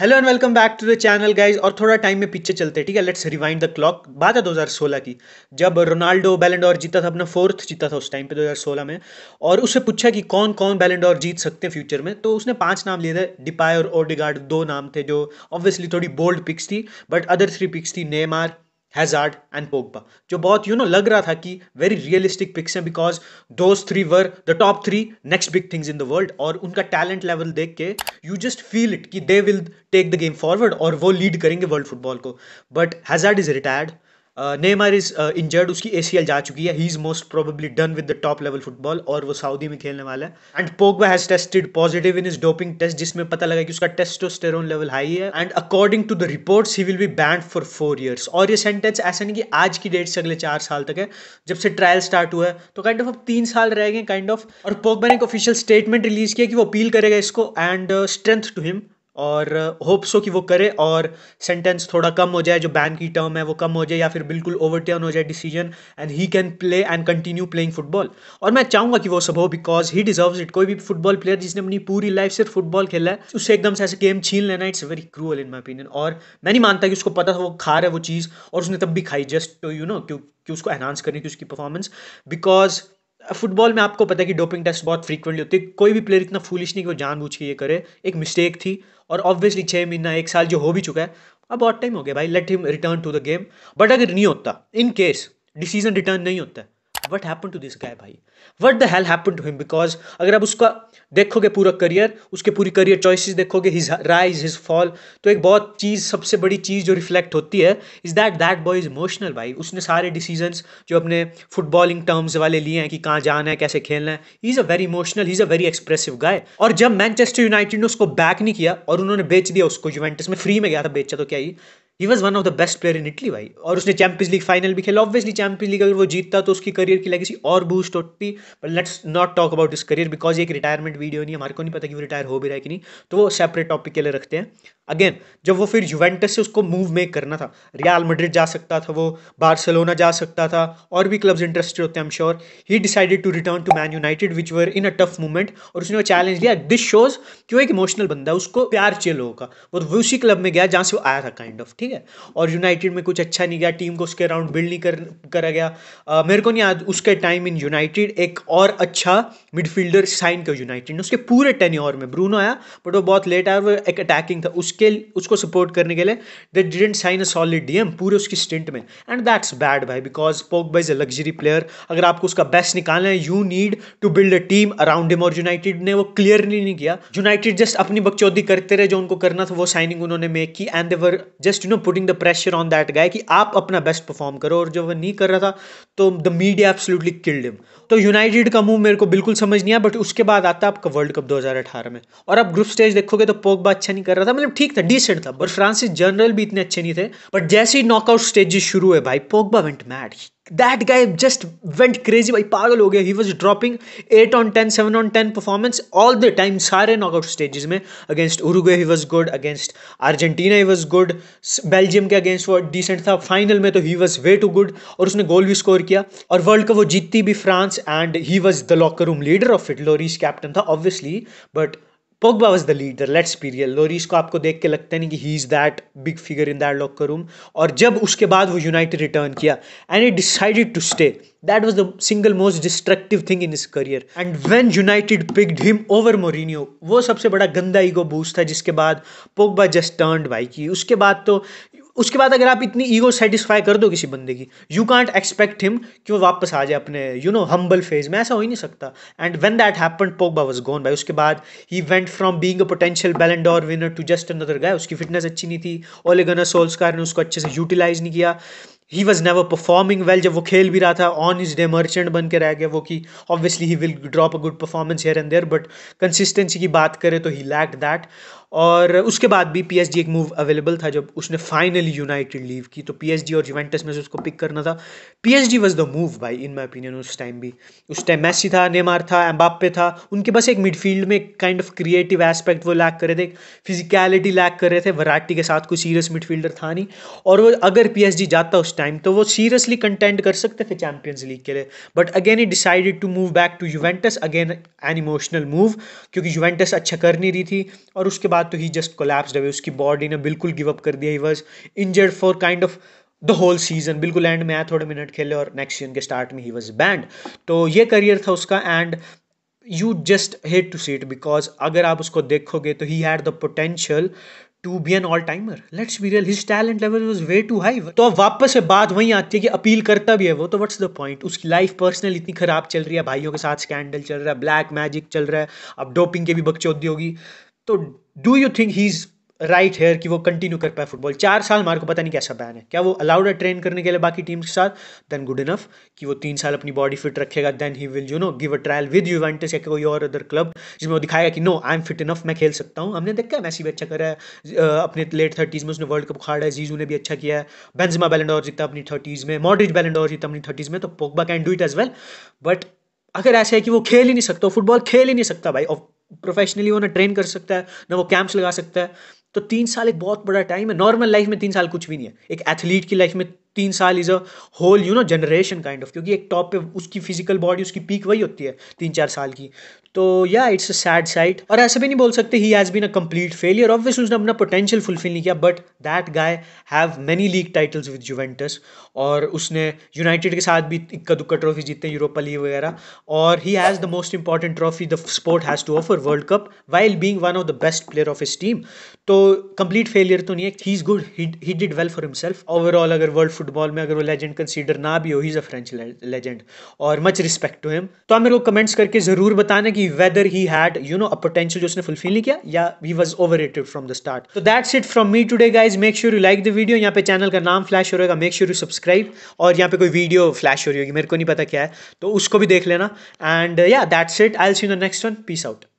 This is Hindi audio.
hello and welcome back to the channel guys और थोड़ा टाइम में पीछे चलते हैं ठीक है लेट्स रिवाइंड द क्लॉक बात है 2016 की जब रोनाल्डो बैलेंडोर जीता था अपना फोर्थ जीता था उस टाइम पे 2016 में और उससे पूछा कि कौन कौन बैलेंडोर जीत सकते हैं फ्यूचर में तो उसने पांच नाम लिए थे डिपाय और ओडिगार्ड दो नाम थे जो ऑब्वियसली थोड़ी बोल्ड पिक्स थी बट अदर थ्री पिक्स थी नेमार हैजार्ड एंड पोगबा जो बहुत यू you नो know, लग रहा था कि वेरी रियलिस्टिक पिक्स है because those three were the top three next big things in the world और उनका टैलेंट लेवल देख के यू जस्ट फील इट कि they will take the game forward और वो लीड करेंगे वर्ल्ड फुटबॉल को but Hazard is retired Neymar is injured उसकी एसीएल जा चुकी है he is most probably done with the top level football और वो सऊदी में खेलने वाला है and Pogba has tested positive in is doping test जिसमें पता लगा कि उसका टेस्टोस्टेरोन लेवल हाई है and according to the reports he will be banned for four years और ये सेंटेंस ऐसा नहीं कि आज की डेट से अगले चार साल तक है जब से ट्रायल स्टार्ट हुआ है तो काइंड ऑफ अब तीन साल रह गए काइंड ऑफ और पोगबा ने एक ऑफिशियल स्टेटमेंट रिलीज किया कि वो अपील करेगा इसको एंड स्ट्रेंथ टू हिम और होप्स uh, हो कि वो करे और सेंटेंस थोड़ा कम हो जाए जो बैन की टर्म है वो कम हो जाए या फिर बिल्कुल ओवरटर्न हो जाए decision and he can play and continue playing football और मैं चाहूँगा कि वो सब हो बिकॉज ही डिजर्व इट कोई भी फुटबॉल प्लेयर जिसने अपनी पूरी लाइफ सिर्फ फुटबॉल खेला है उससे एकदम से ऐसे गेम छीन लेना it's very cruel in my opinion और मैं नहीं मानता कि उसको पता था वो खा रहा है वो चीज़ और उसने तब भी खाई जस्ट टू यू नो कि उसको एनहांस करनी थी उसकी परफॉर्मेंस बिकॉज फुटबॉल में आपको पता है कि डोपिंग टेस्ट बहुत फ्रीक्वेंटली होती है कोई भी प्लेयर इतना फूलिश नहीं कि वो जानबूझ के ये करे एक मिस्टेक थी और ऑब्वियसली छः महीना एक साल जो हो भी चुका है अब बहुत टाइम हो गया भाई let him return to the game but अगर नहीं होता इन केस डिसीजन रिटर्न नहीं होता है what happen to this guy भाई what the hell happen to him because अगर आप उसका देखोगे पूरा करियर उसके पूरी करियर चॉइसिस देखोगे हिज राइज हिज फॉल तो एक बहुत चीज़ सबसे बड़ी चीज़ जो रिफ्लेक्ट होती है is that that boy is emotional भाई उसने सारे डिसीजंस जो अपने फुटबॉलिंग टर्म्स वाले लिए हैं कि कहाँ जाना है कैसे खेलना है he is a very emotional he is a very expressive guy और जब मैनचेस्टर यूनाइटेड ने उसको बैक नहीं किया और उन्होंने बेच दिया उसको यूवेंटस में फ्री में गया था बेचा तो क्या ही he was one of the best player in Italy भाई और उसने चैंपियंस लीग फाइनल भी खेला ऑब्वियसली चैंपियंस लीग अगर वो जीतता तो उसकी करियर की लेगेसी और बूस्ट होती but let's not talk about this career because एक रिटायरमेंट वीडियो नहीं हमारे को नहीं पता कि वो रिटायर हो भी रहा है कि नहीं तो वो सेपरेट टॉपिक के लिए रखते हैं अगेन जब वो फिर यूवेंटस से उसको मूव मेक करना था रियाल मड्रिड जा सकता था वो बार्सिलोना जा सकता था और भी क्लब्स इंटरेस्टेड होते हैं am sure he decided to return to Man United which were in a tough movement और उसने वो चैलेंज लिया दिस शोज कि वो एक इमोशनल बंदा है उसको प्यार चाहिए लोगों का वो वो तो उसी क्लब में गया जहाँ से वो आया था काइंड ऑफ ठीक है और यूनाइटेड में कुछ अच्छा नहीं गया टीम को उसके अराउंड बिल्ड नहीं कर करा गया uh, मेरे को नहीं याद उसके टाइम इन यूनाइटेड एक और अच्छा मिडफील्डर साइन किया यूनाइटेड ने उसके पूरे टेन में ब्रूनो आया बट वो बहुत लेट आया वो एक अटैकिंग था उसके उसके उसको सपोर्ट करने के लिए they didn't sign a solid DM पूरे उसकी स्टेंट में एंड दैट्स बैड भाई because Pogba's a luxury player अगर आपको उसका बेस्ट निकालना है you need to build a team around him और यूनाइटेड ने वो क्लियरली नहीं किया यूनाइटेड जस्ट अपनी बकचौदी करते रहे जो उनको करना था वो साइनिंग उन्होंने मेक की and they were just you know putting the pressure on that guy कि आप अपना बेस्ट परफॉर्म करो और जब वह नहीं कर रहा था तो the media absolutely killed him तो यूनाइटेड का मूव मेरे को बिल्कुल समझ नहीं आया बट उसके बाद आता है आपका वर्ल्ड कप 2018 में और आप ग्रुप स्टेज देखोगे तो पोगबा अच्छा नहीं कर रहा था मतलब ठीक था डिसेंट था बट फ्रांसिस जनरल भी इतने अच्छे नहीं थे बट जैसे ही नॉकआउट स्टेज शुरू है भाई Pogba went mad that guy just went crazy भाई पागल हो गया he was dropping eight on ten seven on ten performance all the time सारे नॉकआउट स्टेजेस में against Uruguay he was good against Argentina he was good Belgium के अगेंस्ट वो डिसेंट था फाइनल में तो he was way too good और उसने गोल भी स्कोर किया और वर्ल्ड कप वो जीतती भी France and he was the locker room leader of it Lloris captain था obviously but Pogba was the leader let's be real Lloris को आपको देख के लगता नहीं कि he is that big figure in that locker room और जब उसके बाद वो यूनाइटेड रिटर्न किया and he decided to stay that was the single most destructive thing in इस career and when United picked him over Mourinho वो सबसे बड़ा गंदा ईगो बूस्ट था जिसके बाद पोगबा जस्ट टर्न बाई की उसके बाद तो उसके बाद अगर आप इतनी ईगो सेटिस्फाई कर दो किसी बंदे की यू कांट एक्सपेक्ट हिम कि वो वापस आ जाए अपने यू नो हम्बल फेज में ऐसा हो ही नहीं सकता and when that happen Pogba was gone भाई उसके बाद he went from being a potential Ballon d'Or winner to just another guy उसकी फिटनेस अच्छी नहीं थी ओलेगना सोल्सकार ने उसको अच्छे से यूटिलाइज नहीं किया he was never performing well जब वो खेल भी रहा था ऑन इज डे मर्चेंट बन के रह गया वो कि obviously he will drop a good performance here and there but consistency की बात करें तो ही लैक दैट और उसके बाद भी पी एक मूव अवेलेबल था जब उसने फाइनली यूनाइटेड लीव की तो पी और यूवेंटस में से उसको पिक करना था P H D was the move भाई इन माई ओपिनियन उस टाइम भी उस टाइम मैसी था नेमार था एम्बापे था उनके पास एक मिडफील्ड में काइंड ऑफ क्रिएटिव एस्पेक्ट वो लैक कर रहे थे फिजिकलिटी लैक कर रहे थे वराटी के साथ कोई सीरियस मिडफील्डर था नहीं और वो अगर पी जाता उस टाइम तो वो सीरियसली कंटेंट कर सकते थे चैंपियंस लीग के लिए but again he decided to move back to Juventus again an emotional move क्योंकि यूवेंटस अच्छा कर नहीं रही थी और उसके बाद बाद तो ही जस्ट कोलैप्स अवे उसकी बॉडी ने बिल्कुल गिव अप कर दिया he was injured for kind of the whole season बिल्कुल एंड में आया थोड़े मिनट खेले और नेक्स्ट सीजन के स्टार्ट में ही वॉज बैंड तो ये करियर था उसका and you just hate to see it because अगर आप उसको देखोगे तो he had the potential to be an all timer let's be real his talent level was way too high तो अब वापस से बात वहीं आती है कि अपील करता भी है वो तो वट्स द पॉइंट उसकी लाइफ पर्सनल इतनी खराब चल रही है भाइयों के साथ स्कैंडल चल रहा है ब्लैक मैजिक चल रहा है अब डोपिंग के भी बकचौदी होगी तो do you think he is right here कि वो कंटिन्यू कर पाए फुटबॉल चार साल मार को पता नहीं कैसा बैन है क्या वो अलाउड है ट्रेन करने के लिए बाकी टीम के साथ देन गुड इनफ कि वो तीन साल अपनी बॉडी फिट रखेगा then he will you know give a trial with Juventus या कोई और अदर क्लब जिसमें वो दिखाएगा कि no I am fit enough मैं खेल सकता हूँ हमने देखा है मैसी भी अच्छा करा है अपने लेट थर्टीज़ में उसने वर्ल्ड कप उखाड़ा है जीजू ने भी अच्छा किया है बेंजमा बैलेंडोर जीता अपनी थर्टीज़ में मॉड्रिज बैलेंडोर जीता अपनी थर्टीज़ में तो Pogba can do it as well but अगर ऐसा है कि वो खेल ही नहीं सकता फुटबॉल खेल ही नहीं सकता भाई प्रोफेशनली वो ना ट्रेन कर सकता है ना वो कैंप्स लगा सकता है तो तीन साल एक बहुत बड़ा टाइम है नॉर्मल लाइफ में तीन साल कुछ भी नहीं है एक एथलीट की लाइफ में तीन साल is a whole you know generation kind of क्योंकि एक टॉप पे उसकी फिजिकल बॉडी उसकी पीक वही होती है तीन चार साल की तो या इट्स अ सैड साइट और ऐसे भी नहीं बोल सकते he has been a complete failure obviously उसने अपना पोटेंशियल फुलफिल नहीं किया but that guy have many league titles with Juventus और उसने यूनाइटेड के साथ भी इक्का दुक्का ट्रॉफी जीते हैं यूरोपा लीग वगैरह और he has the most important trophy the sport has to offer World Cup while being one of the best player of इस टीम तो कंप्लीट फेलियर तो नहीं है he is good he did well for himself overall अगर वर्ल्ड फुटबॉल में अगर वो लेजेंड कंसीडर ना भी हो he is a French legend और मच रिस्पेक्ट टू हिम तो आप मेरे को कमेंट्स करके ज़रूर बताना कि whether he had you know a potential जो उसने फुलफिल नहीं किया या he was overrated from the start तो that's it from me today guys make sure you like the video यहाँ पे चैनल का नाम फ्लैश हो रहेगा मेक श्योर यू सब्सक्राइब और यहाँ पे कोई वीडियो फ्लैश हो रही होगी मेरे को नहीं पता क्या है तो उसको भी देख लेना एंड या that's it I see the next one peace out